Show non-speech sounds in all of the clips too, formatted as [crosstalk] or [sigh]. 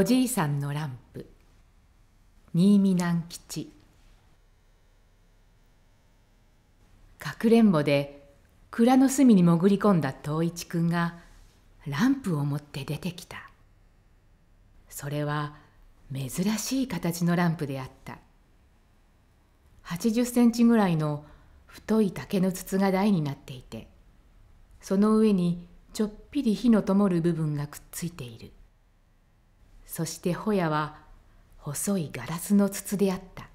おじいさんのランプ新見南吉かくれんぼで蔵の隅に潜り込んだい。一くんがランプを持って出てきたそれは珍しい形のランプであった80センチぐらいの太い竹の筒が台になっていてその上にちょっぴり火のともる部分がくっついているそしてホヤは細いガラスの筒であった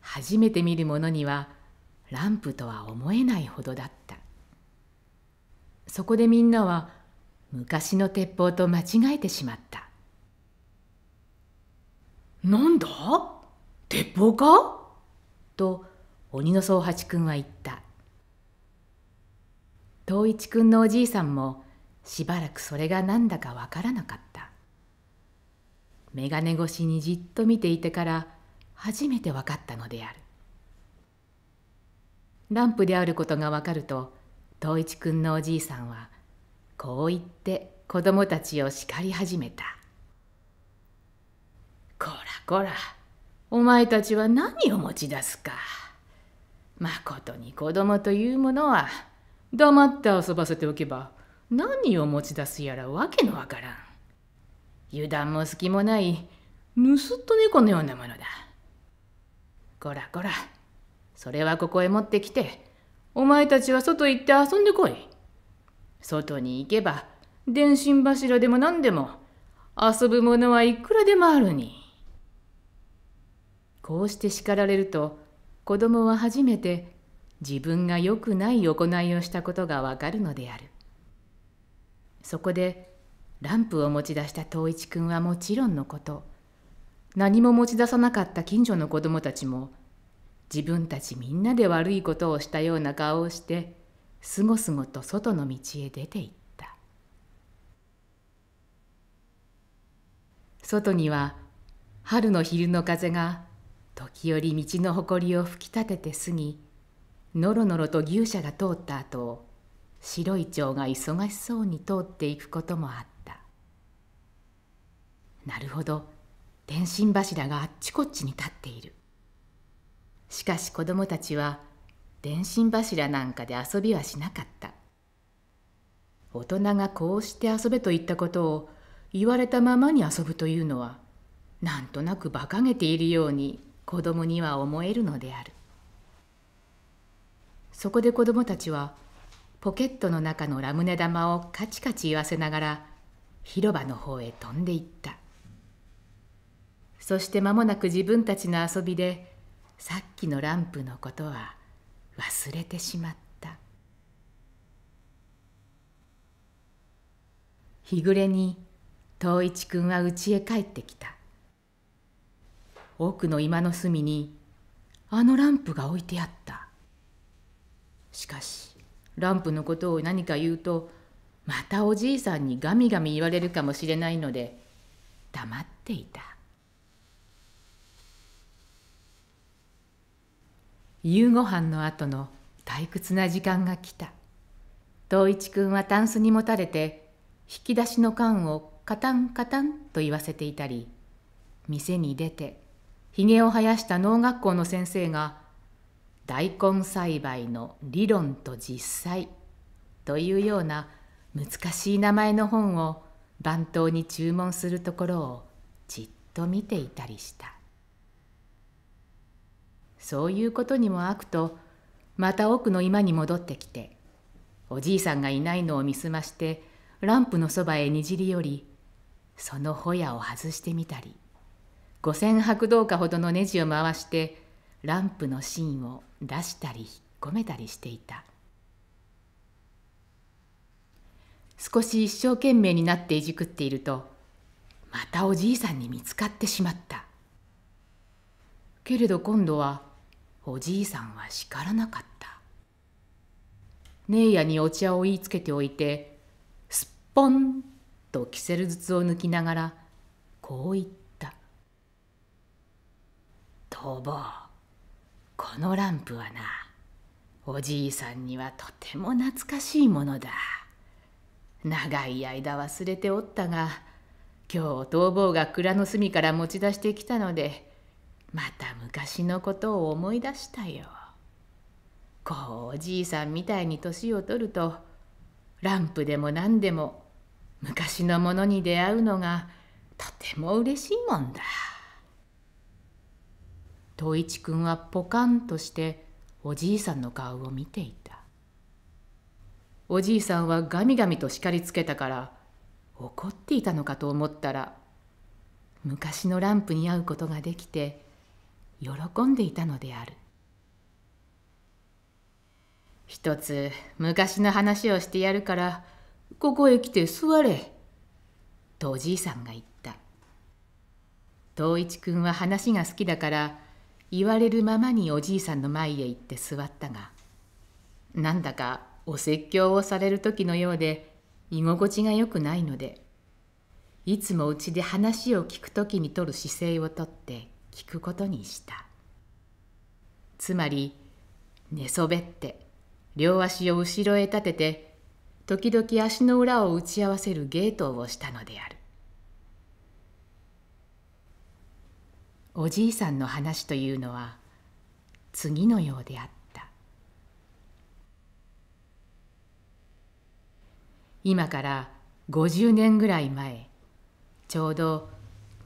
初めて見るものにはランプとは思えないほどだったそこでみんなは昔の鉄砲と間違えてしまったなんだ鉄砲かと鬼の宗八くんは言った東一くんのおじいさんもしばらくそれが何だかわからなかった眼鏡越しにじっと見ていてから初めて分かったのであるランプであることが分かると統一くんのおじいさんはこう言って子供たちを叱り始めた「こらこらお前たちは何を持ち出すか」。まことに子供というものは黙って遊ばせておけば何を持ち出すやらわけのわからん。油断も隙もないぬすっと猫のようなものだこらこらそれはここへ持ってきてお前たちは外行って遊んでこい外に行けば電信柱でも何でも遊ぶものはいくらでもあるにこうして叱られると子供は初めて自分が良くない行いをしたことがわかるのであるそこでランプを持ち出した藤一くんはもちろんのこと何も持ち出さなかった近所の子供たちも自分たちみんなで悪いことをしたような顔をしてすごすごと外の道へ出ていった外には春の昼の風が時折道の埃を吹き立てて過ぎのろのろと牛舎が通った後を白い蝶が忙しそうに通っていくこともあった。なるほど電信柱があっちこっちに立っているしかし子供たちは電信柱なんかで遊びはしなかった大人がこうして遊べと言ったことを言われたままに遊ぶというのはなんとなく馬鹿げているように子供には思えるのであるそこで子供たちはポケットの中のラムネ玉をカチカチ言わせながら広場の方へ飛んでいったそして間もなく自分たちの遊びでさっきのランプのことは忘れてしまった日暮れに東一くんは家へ帰ってきた奥の居間の隅にあのランプが置いてあったしかしランプのことを何か言うとまたおじいさんにガミガミ言われるかもしれないので黙っていた夕ご飯の後の退屈な時間が来た。東一くんはタンスにもたれて、引き出しの缶をカタンカタンと言わせていたり、店に出て、ひげを生やした農学校の先生が、大根栽培の理論と実際というような難しい名前の本を番頭に注文するところをじっと見ていたりした。そういうことにも悪くとまた奥の居間に戻ってきておじいさんがいないのを見すましてランプのそばへにじり寄りそのホヤを外してみたり五千白銅貨ほどのネジを回してランプの芯を出したり引っ込めたりしていた少し一生懸命になっていじくっているとまたおじいさんに見つかってしまったけれど今度はおじいさんは叱らなかった姉やにお茶を言いつけておいてすっぽんとキセル筒を抜きながらこう言った「逃亡このランプはなおじいさんにはとても懐かしいものだ長い間忘れておったが今日逃亡が蔵の隅から持ち出してきたのでまた昔のことを思い出したよ。こうおじいさんみたいに年を取るとランプでも何でも昔のものに出会うのがとても嬉しいもんだ。と一くんはポカンとしておじいさんの顔を見ていた。おじいさんはガミガミと叱りつけたから怒っていたのかと思ったら昔のランプに会うことができて喜んでいたのである一つ昔の話をしてやるからここへ来て座れ」とおじいさんが言った藤一くんは話が好きだから言われるままにおじいさんの前へ行って座ったがなんだかお説教をされる時のようで居心地が良くないのでいつもうちで話を聞く時にとる姿勢をとって聞くことにしたつまり寝そべって両足を後ろへ立てて時々足の裏を打ち合わせる芸当をしたのであるおじいさんの話というのは次のようであった今から50年ぐらい前ちょうど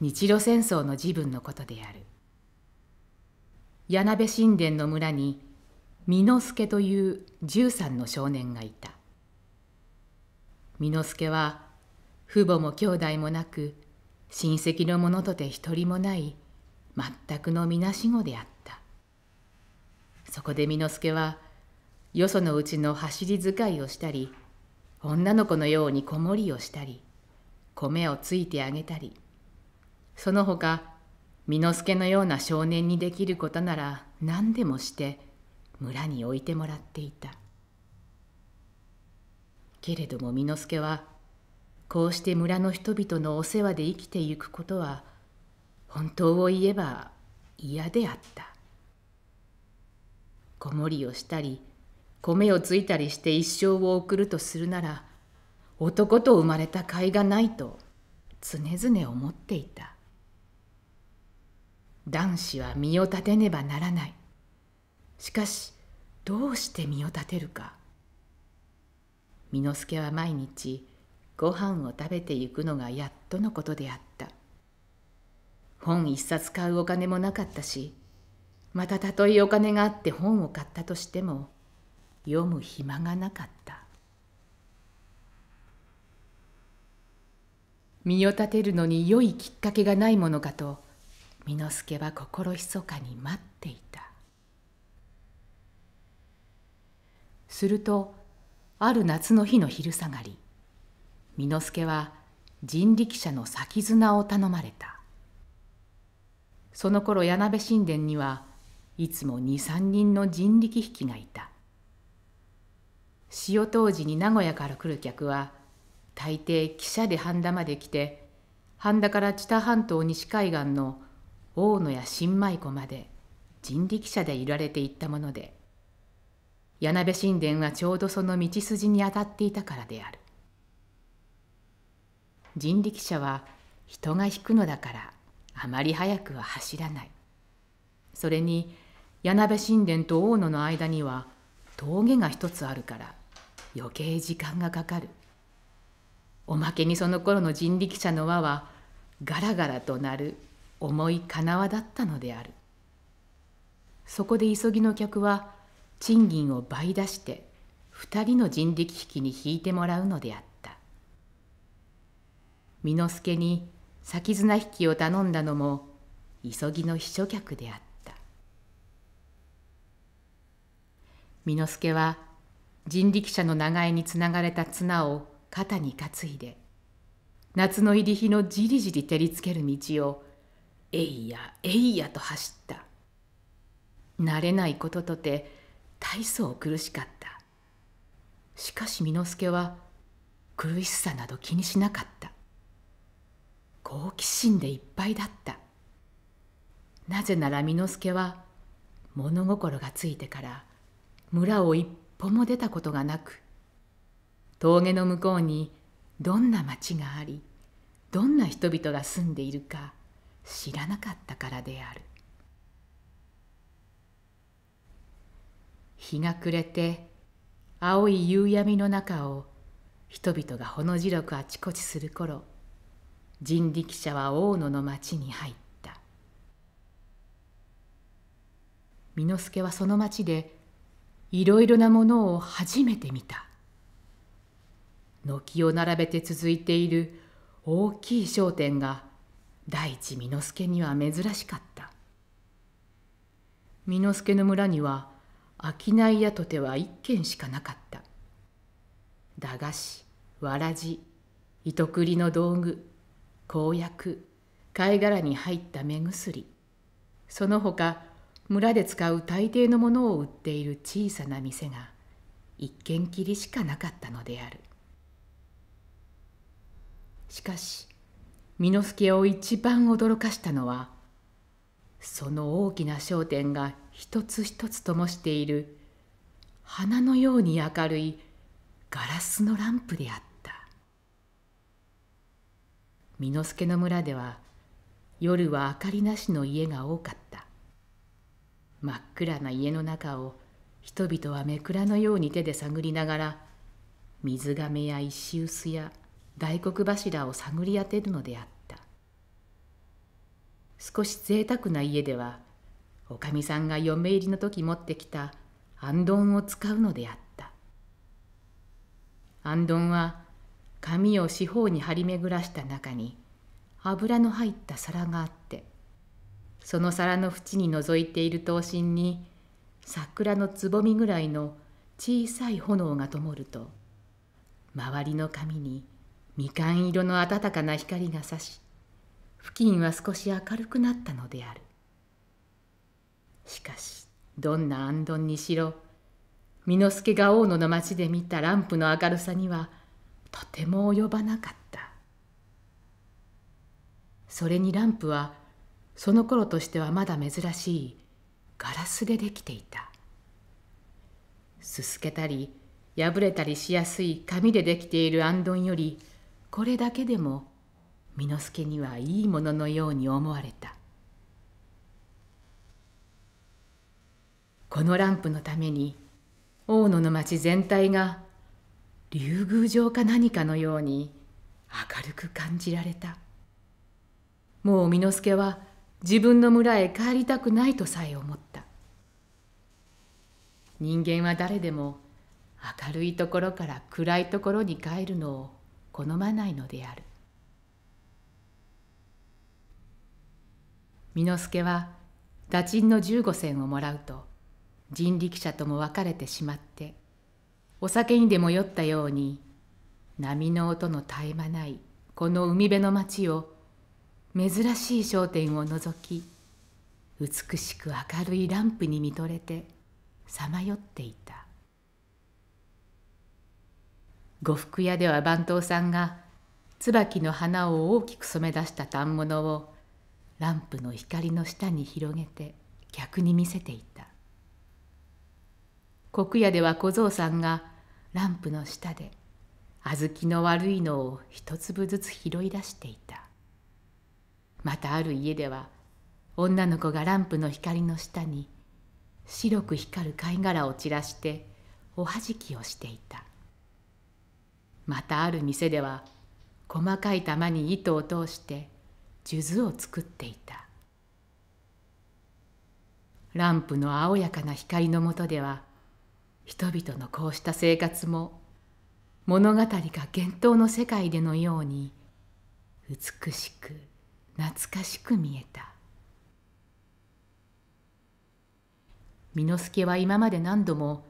日露戦争の時分のことである柳部神殿の村に美之助という十三の少年がいた美之助は父母も兄弟もなく親戚の者とて一人もない全くのみなしごであったそこで美之助はよそのうちの走り使いをしたり女の子のように子守りをしたり米をついてあげたりその他、美之助のような少年にできることなら何でもして村に置いてもらっていた。けれども美之助は、こうして村の人々のお世話で生きてゆくことは、本当を言えば嫌であった。子守をしたり、米をついたりして一生を送るとするなら、男と生まれた甲斐がないと常々思っていた。男子は身を立てねばならないしかしどうして身を立てるか美之助は毎日ご飯を食べてゆくのがやっとのことであった本一冊買うお金もなかったしまたたとえお金があって本を買ったとしても読む暇がなかった身を立てるのに良いきっかけがないものかと上之助は心密かに待っていたするとある夏の日の昼下がり美之助は人力車の先綱を頼まれたその頃柳部神殿にはいつも23人の人力引きがいた潮当時に名古屋から来る客は大抵汽車で半田まで来て半田から知多半島西海岸の大野や新米湖まで人力車で揺られていったもので谷部神殿はちょうどその道筋に当たっていたからである人力車は人が引くのだからあまり速くは走らないそれに谷部神殿と大野の間には峠が一つあるから余計時間がかかるおまけにその頃の人力車の輪はガラガラと鳴る重いかなわだったのであるそこで急ぎの客は賃金を倍出して2人の人力引きに引いてもらうのであった美之助に先綱引きを頼んだのも急ぎの秘書客であった美之助は人力車の長江につながれた綱を肩に担いで夏の入り日のじりじり照りつける道をえいやえいやと走った慣れないこととて大層苦しかったしかし美之助は苦しさなど気にしなかった好奇心でいっぱいだったなぜなら美之助は物心がついてから村を一歩も出たことがなく峠の向こうにどんな町がありどんな人々が住んでいるか知らなかったからである日が暮れて青い夕闇の中を人々がほのろくあちこちする頃人力車は大野の町に入った巳之助はその町でいろいろなものを初めて見た軒を並べて続いている大きい商店が第一巳之助には珍しかった巳之助の村には商い屋とては一軒しかなかった駄菓子わらじ糸繰りの道具公約貝殻に入った目薬その他村で使う大抵のものを売っている小さな店が一軒きりしかなかったのであるしかし巳之助を一番驚かしたのはその大きな焦点が一つ一つともしている花のように明るいガラスのランプであった巳之助の村では夜は明かりなしの家が多かった真っ暗な家の中を人々はめくらのように手で探りながら水がめや石臼や大黒柱を探り当てるのであった少し贅沢な家ではおかみさんが嫁入りの時持ってきたあんどんを使うのであったあんどんは紙を四方に張り巡らした中に油の入った皿があってその皿の縁に覗いている刀身に桜のつぼみぐらいの小さい炎がともると周りの紙にみかん色の暖かな光が差し付近は少し明るくなったのであるしかしどんな安んにしろ巳之助が大野の町で見たランプの明るさにはとても及ばなかったそれにランプはその頃としてはまだ珍しいガラスでできていたすすけたり破れたりしやすい紙でできている安んよりこれだけでも美之助にはいいもののように思われたこのランプのために大野の町全体が竜宮城か何かのように明るく感じられたもう美之助は自分の村へ帰りたくないとさえ思った人間は誰でも明るいところから暗いところに帰るのを好まないのである巳之助は打賃の15銭をもらうと人力車とも別れてしまってお酒にでも酔ったように波の音の絶え間ないこの海辺の町を珍しい商店を覗き美しく明るいランプに見とれてさまよっていた呉服屋では番頭さんが椿の花を大きく染め出した反物をランプの光の下に広げて客に見せていた黒屋では小僧さんがランプの下で小豆の悪いのを一粒ずつ拾い出していたまたある家では女の子がランプの光の下に白く光る貝殻を散らしておはじきをしていたまたある店では細かい玉に糸を通して数珠を作っていたランプの青やかな光の下では人々のこうした生活も物語が幻冬の世界でのように美しく懐かしく見えた巳之助は今まで何度も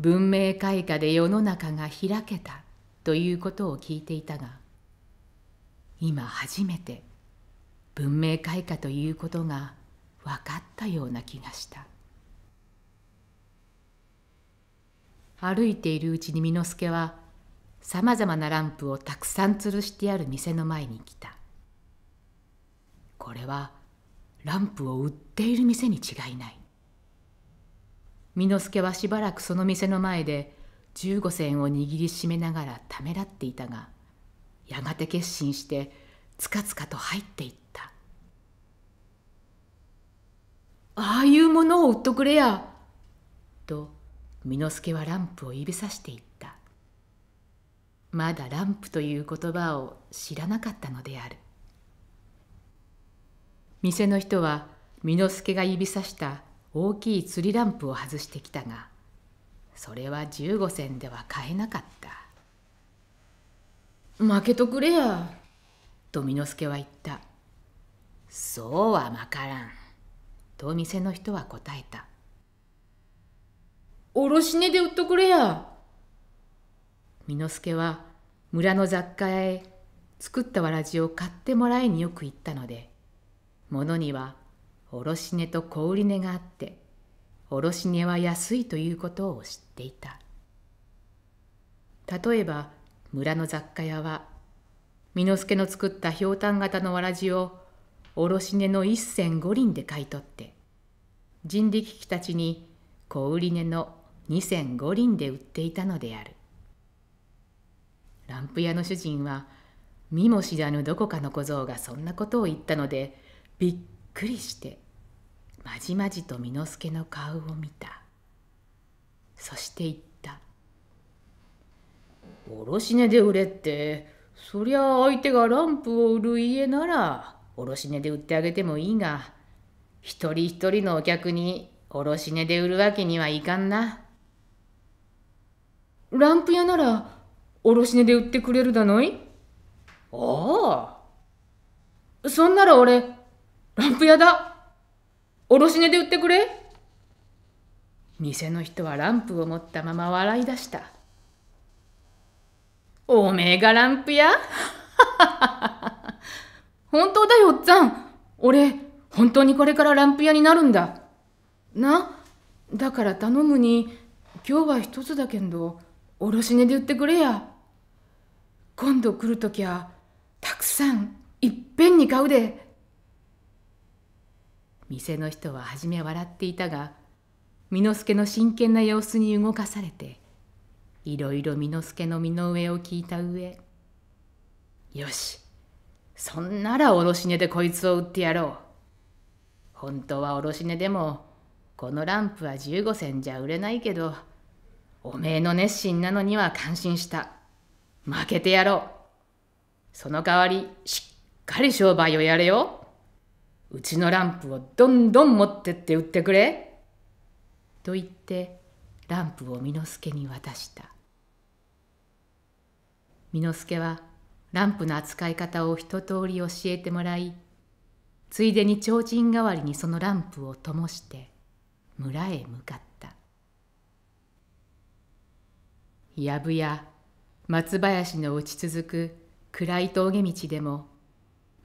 文明開化で世の中が開けたということを聞いていたが今初めて文明開化ということが分かったような気がした歩いているうちに美之助はさまざまなランプをたくさん吊るしてある店の前に来たこれはランプを売っている店に違いない美之助はしばらくその店の前で15銭を握りしめながらためらっていたがやがて決心してつかつかと入っていった「ああいうものを売っとくれや!」と巳之助はランプを指さしていったまだランプという言葉を知らなかったのである店の人は巳之助が指さした大きい釣りランプを外してきたがそれは15銭では買えなかった負けとくれやと美之助は言ったそうはまからんと店の人は答えた卸値で売っとくれや美之助は村の雑貨屋へ作ったわらじを買ってもらいによく行ったので物には卸値と小売値があって卸値は安いということを知っていた例えば村の雑貨屋は巳之助の作ったひょうたん型のわらじを卸値の一銭五輪で買い取って人力機たちに小売値の二銭五輪で売っていたのであるランプ屋の主人は見も知らぬどこかの小僧がそんなことを言ったのでびっくりしてまじまじと巳之助の顔を見たそして言った「卸値で売れってそりゃ相手がランプを売る家なら卸値で売ってあげてもいいが一人一人のお客に卸値で売るわけにはいかんな」。ランプ屋なら卸値で売ってくれるだのいああそんなら俺ランプ屋だ卸値で売ってくれ店の人はランプを持ったまま笑い出した。おめえがランプや [laughs] 本当だよ、おっゃん。俺、本当にこれからランプ屋になるんだ。な、だから頼むに、今日は一つだけんど、卸値で売ってくれや。今度来るときは、たくさん、いっぺんに買うで。店の人は初め笑っていたが美之助の真剣な様子に動かされていろいろ美之助の身の上を聞いた上「よしそんなら卸値でこいつを売ってやろう」本当は卸値でもこのランプは15銭じゃ売れないけどおめえの熱心なのには感心した負けてやろうその代わりしっかり商売をやれようちのランプをどんどん持ってって売ってくれ」と言ってランプを美之助に渡した美之助はランプの扱い方を一通り教えてもらいついでに提灯代わりにそのランプを灯して村へ向かったやぶや松林の打ち続く暗い峠道でも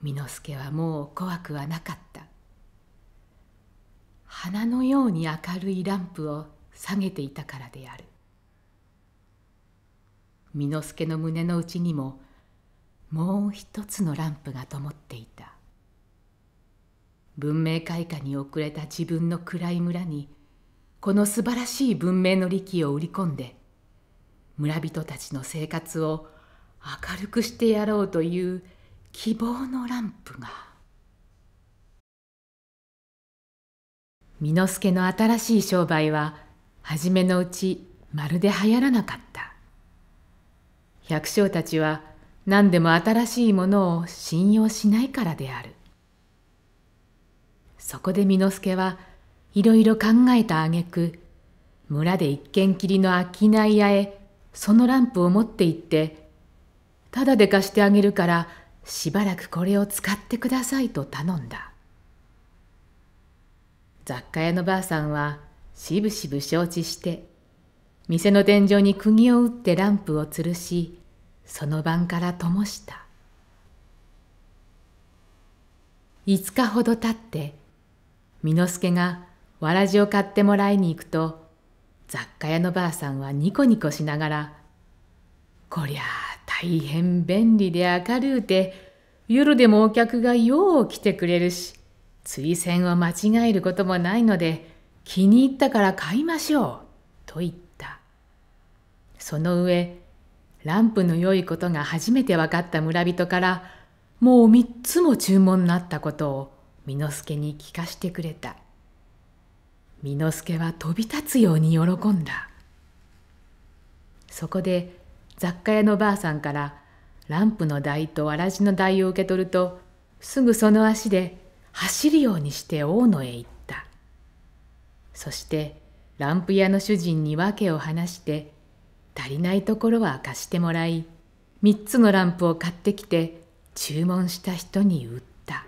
巳之助はもう怖くはなかった花のように明るいランプを下げていたからである巳之助の胸の内にももう一つのランプが灯っていた文明開化に遅れた自分の暗い村にこの素晴らしい文明の利器を売り込んで村人たちの生活を明るくしてやろうという希望のランプが美之助の新しい商売は初めのうちまるで流行らなかった百姓たちは何でも新しいものを信用しないからであるそこで美之助はいろいろ考えた挙句村で一軒きりの商い屋へそのランプを持って行ってただで貸してあげるからしばらくこれを使ってくださいと頼んだ雑貨屋のばあさんはしぶしぶ承知して店の天井に釘を打ってランプを吊るしその晩から灯した5日ほどたって美之助がわらじを買ってもらいに行くと雑貨屋のばあさんはニコニコしながら「こりゃあ大変便利で明るうて夜でもお客がよう来てくれるし釣り銭を間違えることもないので気に入ったから買いましょう」と言ったその上ランプの良いことが初めて分かった村人からもう3つも注文になったことを美之助に聞かしてくれた美之助は飛び立つように喜んだそこで雑貨屋のばあさんからランプの台とわらじの台を受け取るとすぐその足で走るようにして大野へ行ったそしてランプ屋の主人に訳を話して足りないところは貸してもらい三つのランプを買ってきて注文した人に売った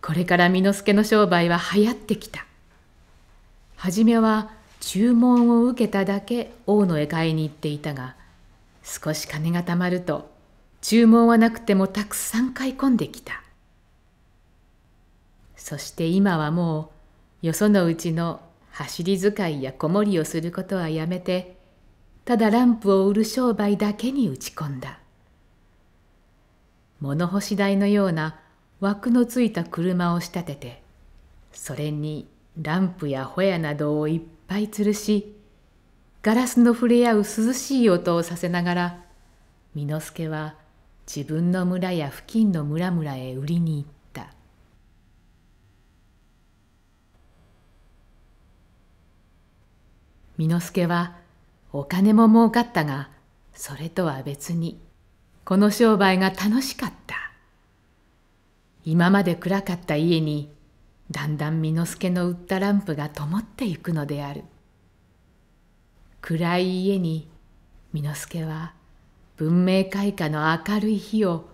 これから美之助の商売は流行ってきた初めは注文を受けただけ王の絵買いに行っていたが少し金がたまると注文はなくてもたくさん買い込んできたそして今はもうよそのうちの走り使いや子守をすることはやめてただランプを売る商売だけに打ち込んだ物干し台のような枠のついた車を仕立ててそれにランプやホヤなどをいっぱい吊るしガラスの触れ合う涼しい音をさせながら巳之助は自分の村や付近の村々へ売りに行った巳之助はお金も儲かったがそれとは別にこの商売が楽しかった今まで暗かった家にだんだん巳之助の売ったランプが灯ってゆくのである暗い家に巳之助は文明開化の明るい火を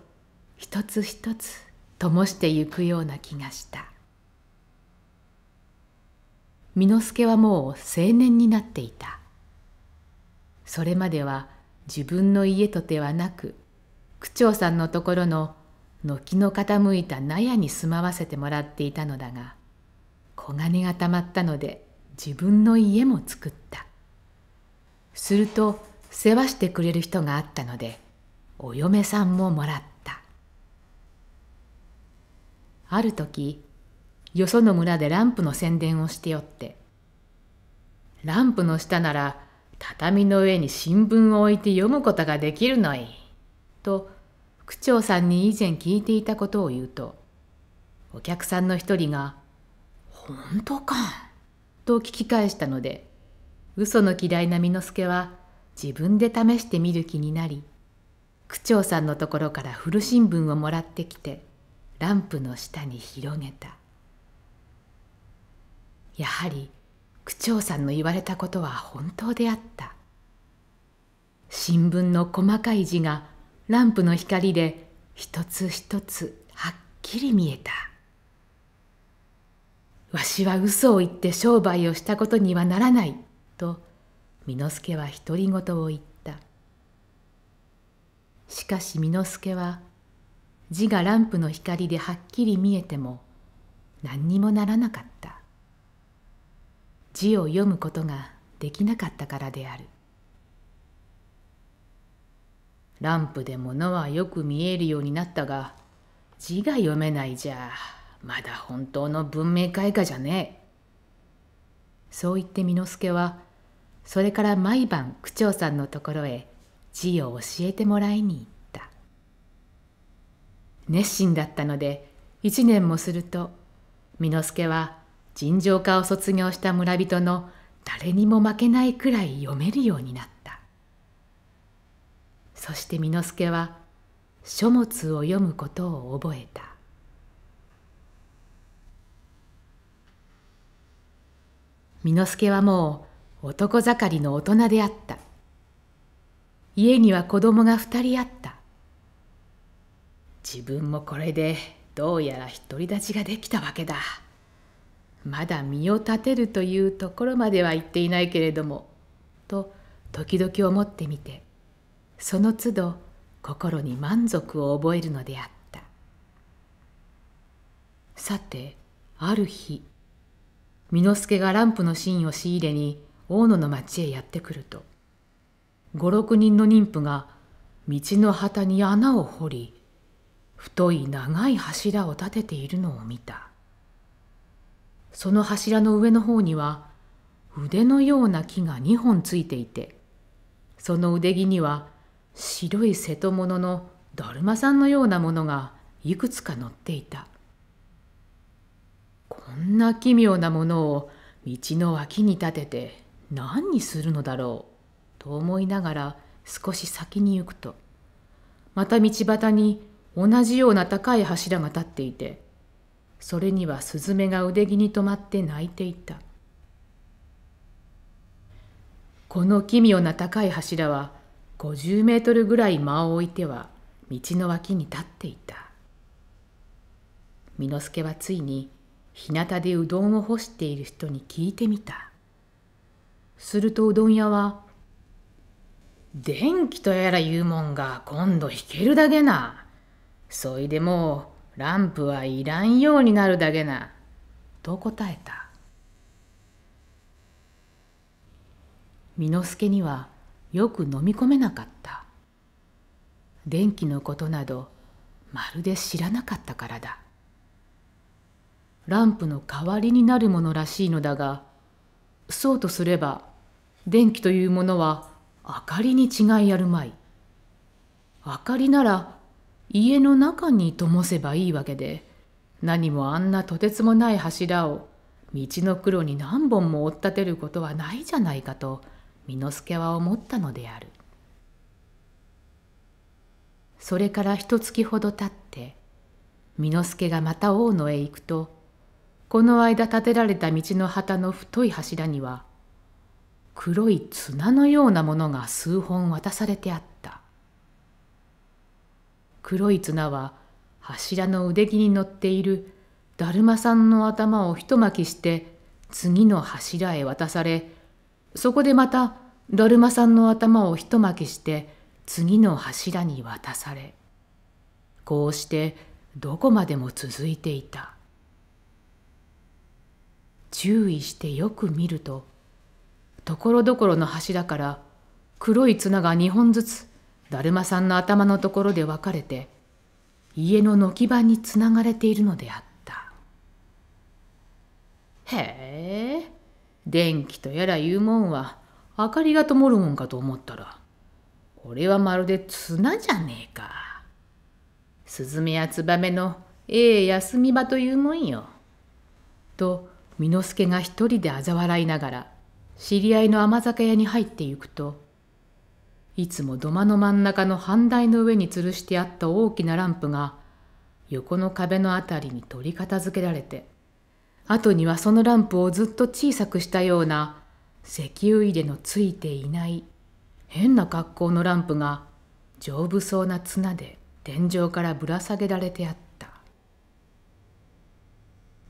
一つ一つ灯してゆくような気がした巳之助はもう青年になっていたそれまでは自分の家とてはなく区長さんのところの軒の傾いた納屋に住まわせてもらっていたのだが小金がたまったので自分の家も作ったすると世話してくれる人があったのでお嫁さんももらったある時よその村でランプの宣伝をしておってランプの下なら畳の上に新聞を置いて読むことができるのいと区長さんに以前聞いていたことを言うとお客さんの一人が「本当か?」と聞き返したので嘘の嫌いな簑助は自分で試してみる気になり区長さんのところから古新聞をもらってきてランプの下に広げたやはり区長さんの言われたことは本当であった新聞の細かい字がランプの光で一つ一つはっきり見えた。わしは嘘を言って商売をしたことにはならない、との之助は独り言を言った。しかしの之助は字がランプの光ではっきり見えても何にもならなかった。字を読むことができなかったからである。ランプで物はよく見えるようになったが、字が読めないじゃ、まだ本当の文明開化じゃねえ。そう言って之助は、それから毎晩区長さんのところへ字を教えてもらいに行った。熱心だったので、一年もすると、之助は尋常科を卒業した村人の誰にも負けないくらい読めるようになった。そして簑助は書物を読むことを覚えた簑助はもう男盛りの大人であった家には子供が2人あった自分もこれでどうやら独り立ちができたわけだまだ身を立てるというところまでは言っていないけれどもと時々思ってみてその都度心に満足を覚えるのであったさてある日美之助がランプの芯を仕入れに大野の町へやってくると五六人の妊婦が道の旗に穴を掘り太い長い柱を立てているのを見たその柱の上の方には腕のような木が2本ついていてその腕木には白い瀬戸物のだるまさんのようなものがいくつか乗っていたこんな奇妙なものを道の脇に立てて何にするのだろうと思いながら少し先に行くとまた道端に同じような高い柱が立っていてそれにはスズメが腕着に止まって泣いていたこの奇妙な高い柱は50メートルぐらい間を置いては道の脇に立っていた。美之助はついに日向でうどんを干している人に聞いてみた。するとうどん屋は「電気とやらいうもんが今度引けるだけな。そいでもうランプはいらんようになるだけな」と答えた。美之助にはよく飲み込めなかった電気のことなどまるで知らなかったからだランプの代わりになるものらしいのだがそうとすれば電気というものは明かりに違いあるまい明かりなら家の中に灯せばいいわけで何もあんなとてつもない柱を道の黒に何本も追っ立てることはないじゃないかと之助は思ったのであるそれからつ月ほど経って美之助がまた大野へ行くとこの間建てられた道の旗の太い柱には黒い綱のようなものが数本渡されてあった黒い綱は柱の腕木に乗っているだるまさんの頭をひと巻きして次の柱へ渡されそこでまただるまさんの頭をひと巻きして次の柱に渡されこうしてどこまでも続いていた注意してよく見るとところどころの柱から黒い綱が2本ずつだるまさんの頭のところで分かれて家の軒場につながれているのであったへえ電気とやらいうもんは明かりが灯るもんかと思ったらこれはまるで綱じゃねえか。スズメやツバメのええ休み場というもんよ。と巳之助が一人で嘲笑いながら知り合いの甘酒屋に入ってゆくといつも土間の真ん中の半台の上に吊るしてあった大きなランプが横の壁のあたりに取り片付けられて後にはそのランプをずっと小さくしたような石油入れのついていない変な格好のランプが丈夫そうな綱で天井からぶら下げられてあった。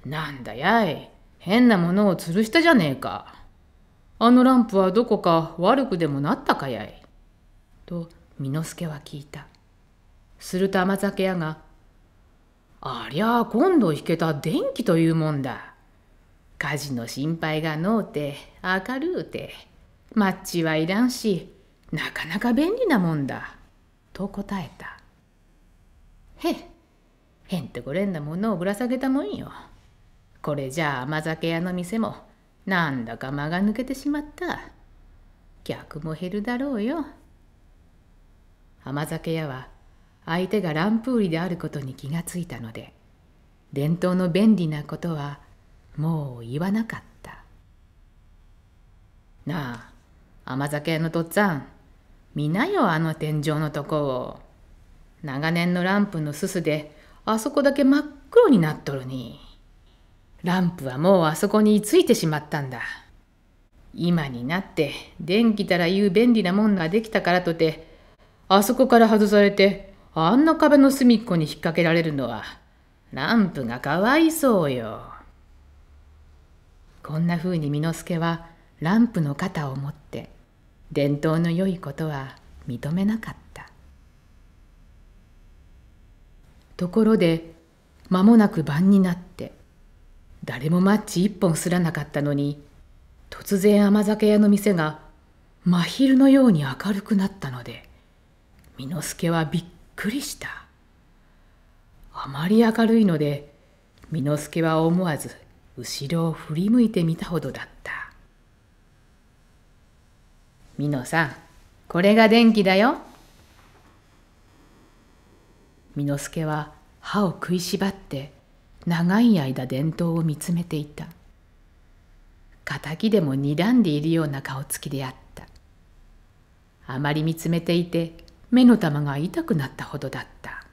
なんだやい、変なものを吊るしたじゃねえか。あのランプはどこか悪くでもなったかやい。と、巳之助は聞いた。すると甘酒屋が、ありゃあ今度引けた電気というもんだ。火事の心配がのうて明るうてマッチはいらんしなかなか便利なもんだ」と答えた「へへんてこれんなものをぶら下げたもんよ。これじゃあ甘酒屋の店もなんだか間が抜けてしまった。客も減るだろうよ。甘酒屋は相手がランプ売りであることに気がついたので伝統の便利なことはもう言わなかったなあ甘酒のとっつぁん見なよあの天井のとこを長年のランプのすすであそこだけ真っ黒になっとるにランプはもうあそこについてしまったんだ今になって電気たらいう便利なもんができたからとてあそこから外されてあんな壁の隅っこに引っ掛けられるのはランプがかわいそうよ。こんなふうに巳之助はランプの肩を持って伝統の良いことは認めなかったところで間もなく晩になって誰もマッチ一本すらなかったのに突然甘酒屋の店が真昼のように明るくなったので巳之助はびっくりしたあまり明るいので巳之助は思わず後ろを振り向いてみたほどだった「美濃さんこれが電気だよ」美之助は歯を食いしばって長い間伝統を見つめていた敵でも睨んでいるような顔つきであったあまり見つめていて目の玉が痛くなったほどだった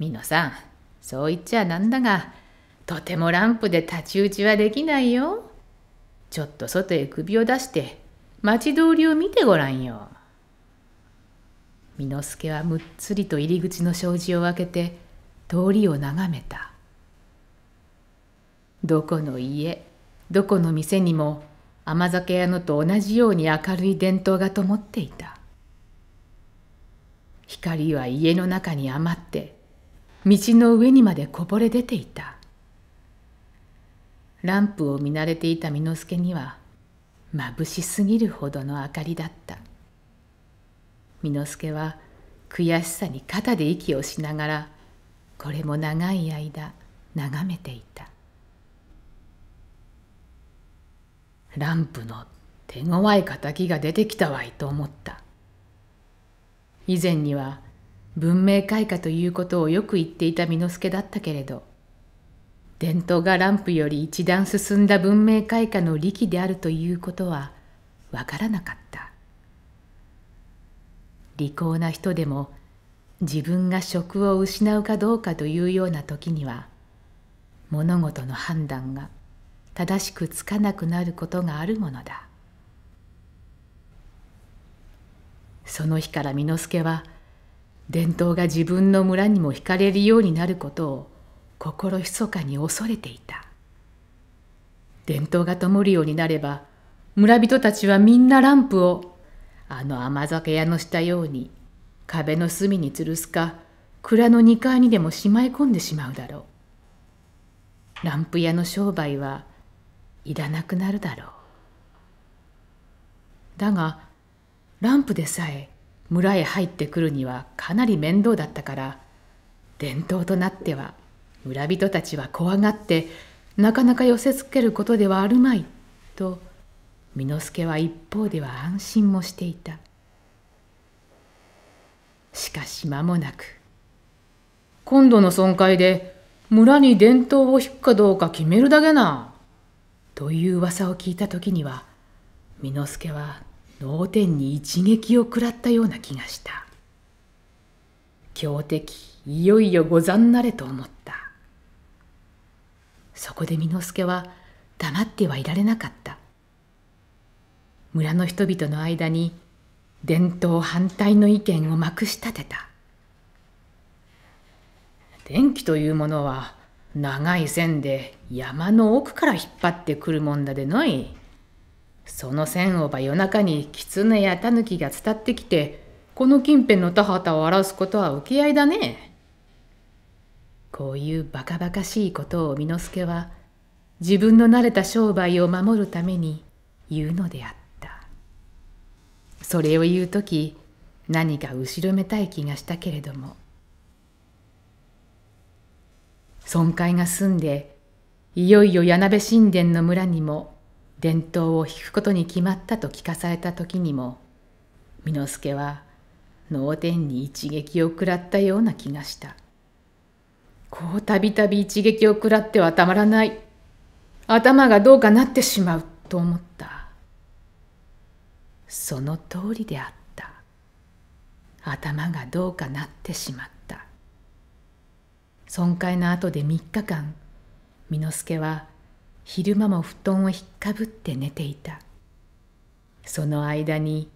美濃さんそう言っちゃなんだがとてもランプで太刀打ちはできないよ。ちょっと外へ首を出して町通りを見てごらんよ。巳之助はむっつりと入り口の障子を開けて通りを眺めた。どこの家どこの店にも甘酒屋のと同じように明るい伝統が灯っていた。光は家の中に余って道の上にまでこぼれ出ていた。ランプを見慣れていた之助には眩しすぎるほどの明かりだった之助は悔しさに肩で息をしながらこれも長い間眺めていたランプの手強い敵が出てきたわいと思った以前には文明開化ということをよく言っていた之助だったけれど伝統がランプより一段進んだ文明開化の利器であるということはわからなかった利口な人でも自分が職を失うかどうかというような時には物事の判断が正しくつかなくなることがあるものだその日から巳之助は伝統が自分の村にも惹かれるようになることを心密かに恐れていた伝統が灯るようになれば村人たちはみんなランプをあの甘酒屋のしたように壁の隅に吊るすか蔵の2階にでもしまい込んでしまうだろうランプ屋の商売はいらなくなるだろうだがランプでさえ村へ入ってくるにはかなり面倒だったから伝統となっては村人たちは怖がってなかなか寄せつけることではあるまいと巳之助は一方では安心もしていたしかし間もなく今度の損壊で村に伝統を引くかどうか決めるだけなという噂を聞いた時には巳之助は脳天に一撃を食らったような気がした強敵いよいよござんなれと思ったそこで巳之助は黙ってはいられなかった村の人々の間に伝統反対の意見をまくし立てた電気というものは長い線で山の奥から引っ張ってくるもんだでないその線をば夜中に狐やタヌキが伝ってきてこの近辺の田畑を荒らすことは請け合いだねこういうバカバカしいことを之助は自分の慣れた商売を守るために言うのであった。それを言う時何か後ろめたい気がしたけれども損壊が済んでいよいよ柳部神殿の村にも伝統を引くことに決まったと聞かされた時にも之助は脳天に一撃を食らったような気がした。こうたびたび一撃を食らってはたまらない。頭がどうかなってしまうと思った。その通りであった。頭がどうかなってしまった。損壊の後で3日間、美之助は昼間も布団を引っかぶって寝ていた。その間に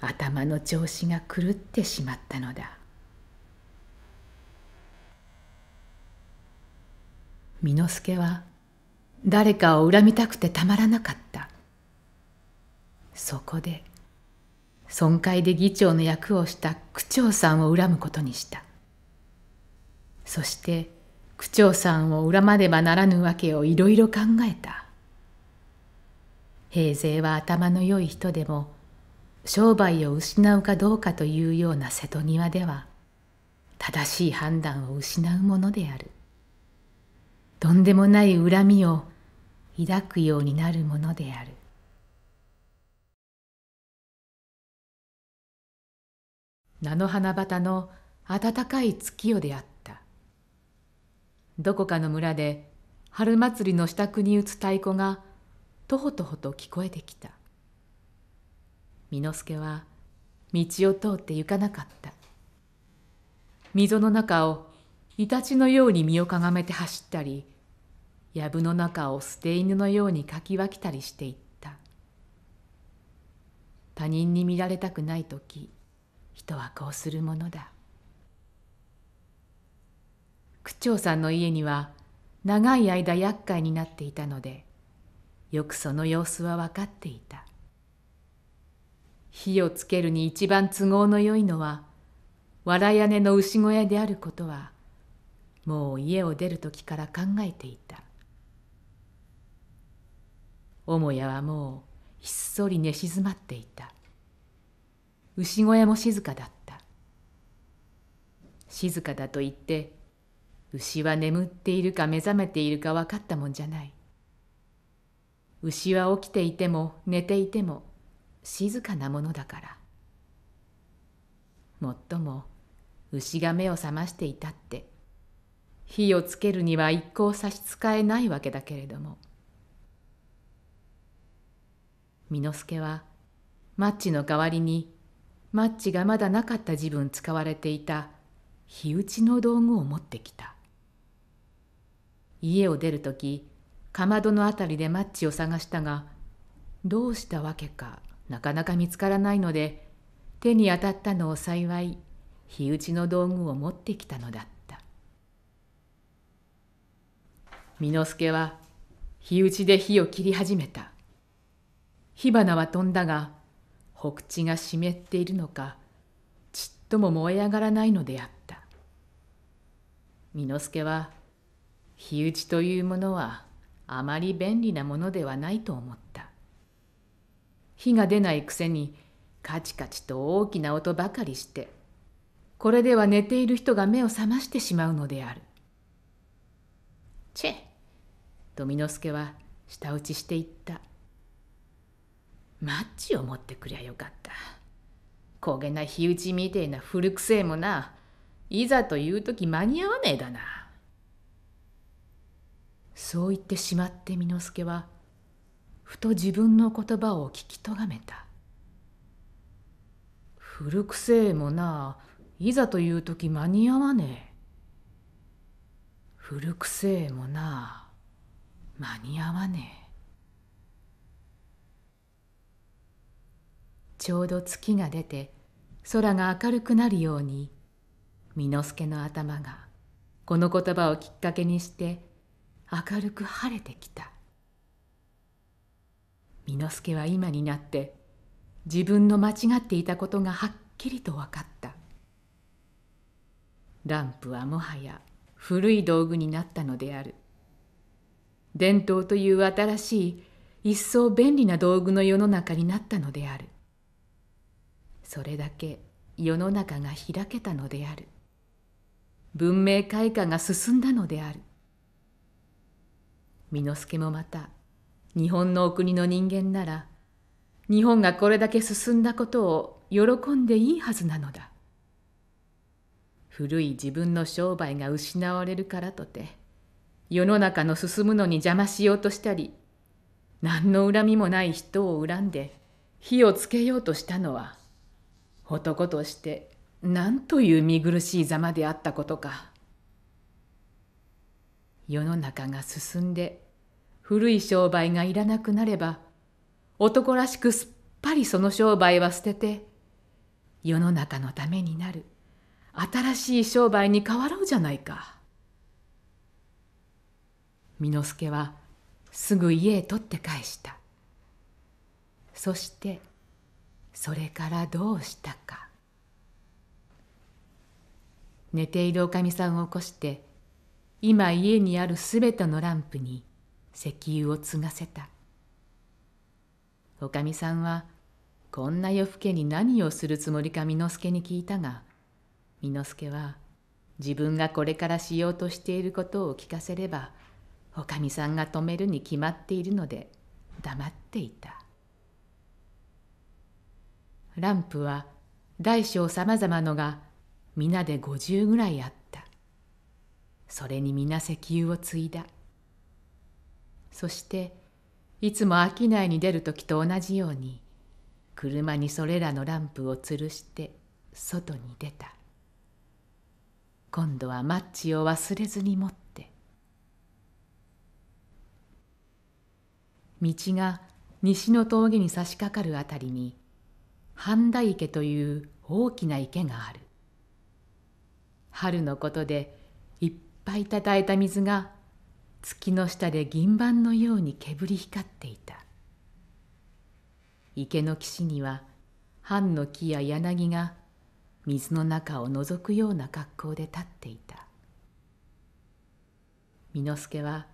頭の調子が狂ってしまったのだ。巳之助は誰かを恨みたくてたまらなかったそこで損壊で議長の役をした区長さんを恨むことにしたそして区長さんを恨まねばならぬわけをいろいろ考えた平成は頭の良い人でも商売を失うかどうかというような瀬戸際では正しい判断を失うものである。とんでもない恨みを抱くようになるものである。菜の花畑の暖かい月夜であった。どこかの村で春祭りの支度に打つ太鼓がとほとほと聞こえてきた。巳之助は道を通って行かなかった。溝の中をイタチのように身をかがめて走ったり、藪の中を捨て犬のようにかき分けたりしていった。他人に見られたくない時、人はこうするものだ。区長さんの家には長い間厄介になっていたので、よくその様子は分かっていた。火をつけるに一番都合のよいのは、藁屋根の牛小屋であることはもう家を出る時から考えていた母屋はもうひっそり寝静まっていた牛小屋も静かだった静かだと言って牛は眠っているか目覚めているか分かったもんじゃない牛は起きていても寝ていても静かなものだからもっとも牛が目を覚ましていたって火をつけるには一向差し支えないわけだけれども巳之助はマッチの代わりにマッチがまだなかった自分使われていた火打ちの道具を持ってきた家を出る時かまどの辺りでマッチを探したがどうしたわけかなかなか見つからないので手に当たったのを幸い火打ちの道具を持ってきたのだった。美之助は火打ちで火を切り始めた。火花は飛んだが、北地が湿っているのか、ちっとも燃え上がらないのであった。美之助は、火打ちというものはあまり便利なものではないと思った。火が出ないくせに、カチカチと大きな音ばかりして、これでは寝ている人が目を覚ましてしまうのである。チェ富之助は舌打ちしていった。マッチを持ってくりゃよかった。こげな火打ちみてえな古くせえもな、いざという時間に合わねえだな。そう言ってしまって美之助は、ふと自分の言葉を聞きとがめた。古くせえもな、いざという時間に合わねえ。古くせえもな間に合わねえちょうど月が出て空が明るくなるように美之助の頭がこの言葉をきっかけにして明るく晴れてきた美之助は今になって自分の間違っていたことがはっきりと分かったランプはもはや古い道具になったのである伝統という新しい一層便利な道具の世の中になったのであるそれだけ世の中が開けたのである文明開化が進んだのである巳之助もまた日本のお国の人間なら日本がこれだけ進んだことを喜んでいいはずなのだ古い自分の商売が失われるからとて世の中の進むのに邪魔しようとしたり何の恨みもない人を恨んで火をつけようとしたのは男として何という見苦しいざまであったことか世の中が進んで古い商売がいらなくなれば男らしくすっぱりその商売は捨てて世の中のためになる。新しい商売に変わろうじゃないか。巳之助はすぐ家へ取って返した。そしてそれからどうしたか。寝ているおかみさんを起こして今家にあるすべてのランプに石油を継がせた。おかみさんはこんな夜更けに何をするつもりか巳之助に聞いたが美之助は自分がこれからしようとしていることを聞かせればおかみさんが止めるに決まっているので黙っていたランプは大小さまざまのが皆で50ぐらいあったそれに皆石油を継いだそしていつも商いに出る時と同じように車にそれらのランプを吊るして外に出た今度はマッチを忘れずに持って道が西の峠に差し掛かるあたりに半田池という大きな池がある春のことでいっぱいたたえた水が月の下で銀盤のように煙り光っていた池の岸には藩の木や柳が水の中を覗くような格好で立っていた巳之助は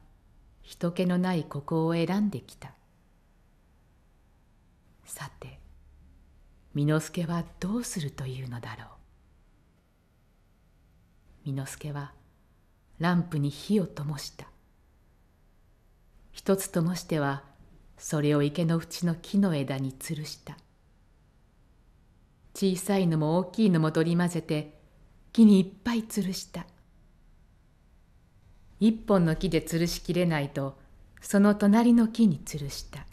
人気のないここを選んできたさて巳之助はどうするというのだろう巳之助はランプに火を灯した一つともしてはそれを池の縁の木の枝に吊るした「小さいのも大きいのも取り混ぜて木にいっぱい吊るした一本の木で吊るしきれないとその隣の木に吊るした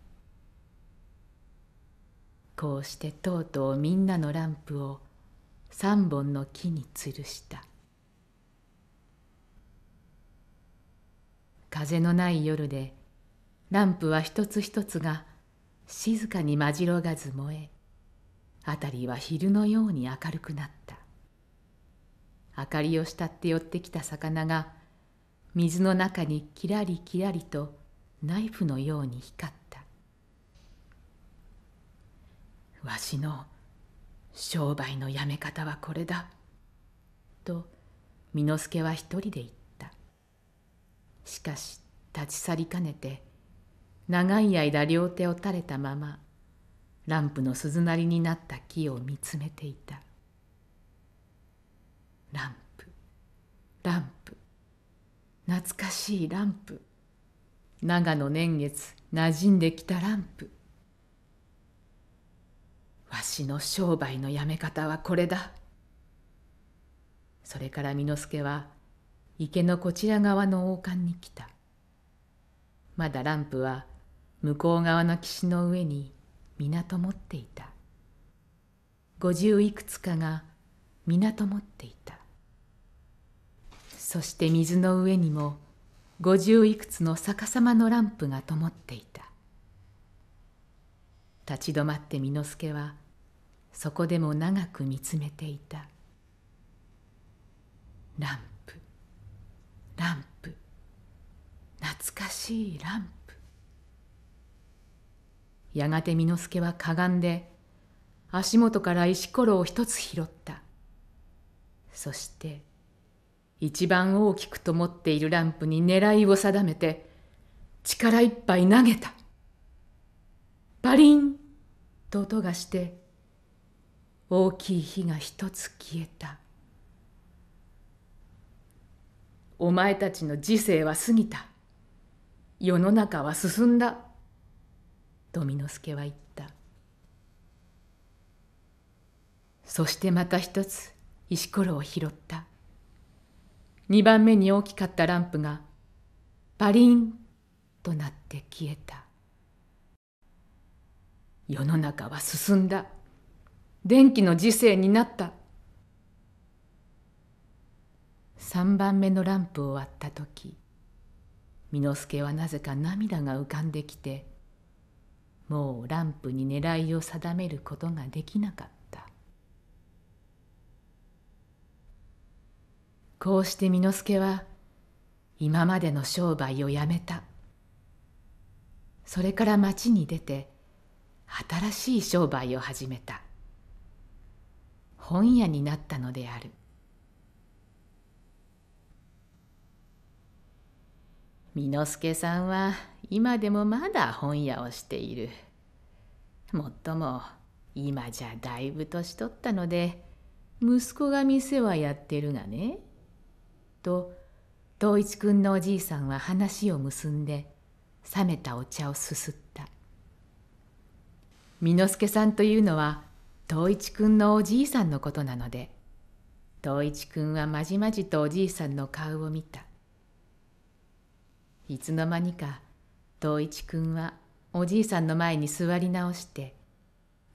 こうしてとうとうみんなのランプを三本の木に吊るした風のない夜でランプは一つ一つが静かにまじろがず燃え辺りは昼のように明るくなった明かりを慕って寄ってきた魚が水の中にキラリキラリとナイフのように光ったわしの商売のやめ方はこれだと巳之助は一人で言ったしかし立ち去りかねて長い間両手を垂れたままランプの鈴なりになった木を見つめていたランプランプ懐かしいランプ長野年月馴染んできたランプわしの商売のやめ方はこれだそれから美之助は池のこちら側の王冠に来たまだランプは向こう側の岸の上に皆とっていた五十いくつかが皆ともっていたそして水の上にも五十いくつの逆さまのランプがともっていた立ち止まって巳之助はそこでも長く見つめていたランプランプ懐かしいランプやがて巳之助はかがんで足元から石ころを一つ拾ったそして一番大きくともっているランプに狙いを定めて力いっぱい投げたパリンと音がして大きい火が一つ消えたお前たちの時世は過ぎた世の中は進んだ富之助は言ったそしてまた一つ石ころを拾った二番目に大きかったランプがパリンとなって消えた世の中は進んだ電気の時世になった三番目のランプを割った時之助はなぜか涙が浮かんできてもうランプに狙いを定めることができなかったこうして巳之助は今までの商売をやめたそれから町に出て新しい商売を始めた本屋になったのである巳之助さんは今でもまだ本屋をしている。もっとも今じゃだいぶ年取ったので息子が店はやってるがね。と東一くんのおじいさんは話を結んで冷めたお茶をすすった。之助さんというのは東一くんのおじいさんのことなので東一くんはまじまじとおじいさんの顔を見た。いつの間にか藤一くんはおじいさんの前に座り直して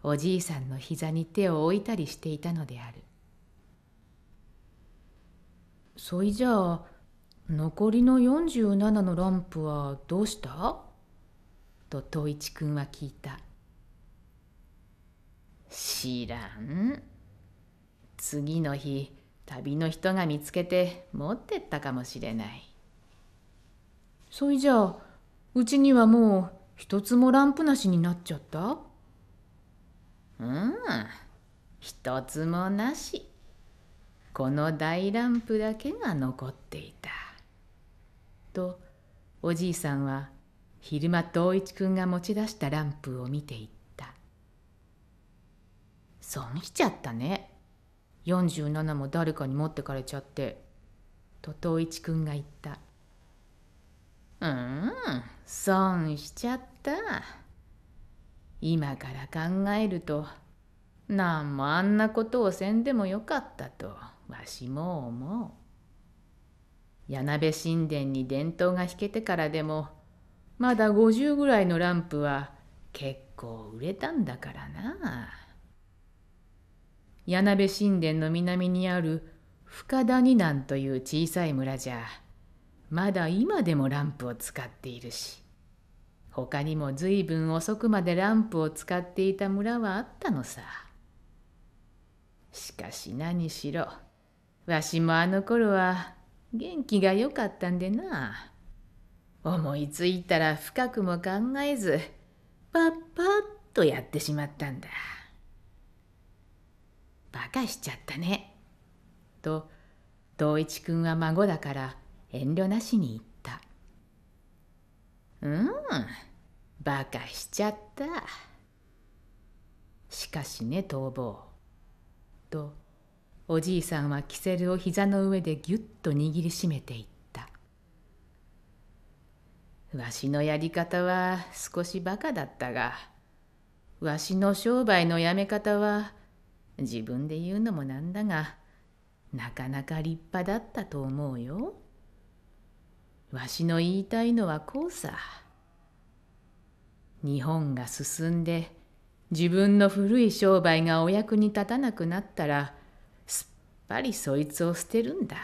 おじいさんの膝に手を置いたりしていたのであるそいじゃあ残りの47のランプはどうしたと藤一くんは聞いた知らん次の日旅の人が見つけて持ってったかもしれないそいじゃあうちにはもう一つもランプなしになっちゃったうん一つもなしこの大ランプだけが残っていたとおじいさんは昼間東一くんが持ち出したランプを見ていった損しちゃったね47も誰かに持ってかれちゃってと東一くんが言ったうん損しちゃった今から考えるとなんもあんなことをせんでもよかったとわしも思う谷部神殿に伝統が引けてからでもまだ50ぐらいのランプは結構売れたんだからな谷部神殿の南にある深谷なんという小さい村じゃまだ今でもランプを使っているし他にも随分遅くまでランプを使っていた村はあったのさしかし何しろわしもあの頃は元気が良かったんでな思いついたら深くも考えずパッパッとやってしまったんだバカしちゃったねと藤一くんは孫だから遠慮なしに言ったうんバカしちゃったしかしね逃亡とおじいさんはキセルを膝の上でぎゅっと握りしめていったわしのやり方は少しバカだったがわしの商売のやめ方は自分で言うのもなんだがなかなか立派だったと思うよ。わしの言いたいのはこうさ。日本が進んで自分の古い商売がお役に立たなくなったらすっぱりそいつを捨てるんだ。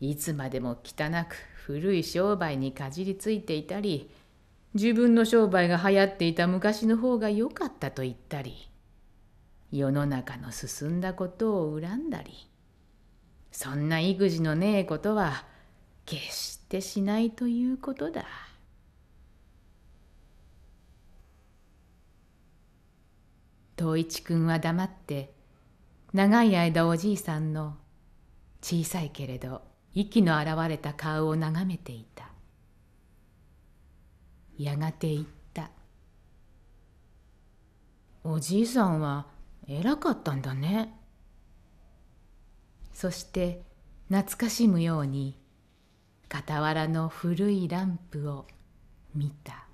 いつまでも汚く古い商売にかじりついていたり自分の商売が流行っていた昔の方が良かったと言ったり世の中の進んだことを恨んだりそんな育児のねえことは決してしないということだ。藤一くんは黙って長い間おじいさんの小さいけれど息の現れた顔を眺めていたやがて言った「おじいさんは偉かったんだね」そして懐かしむように傍らの古いランプを見た